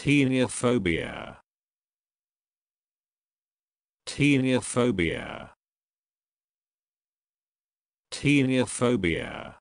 teniophobia teniophobia teniophobia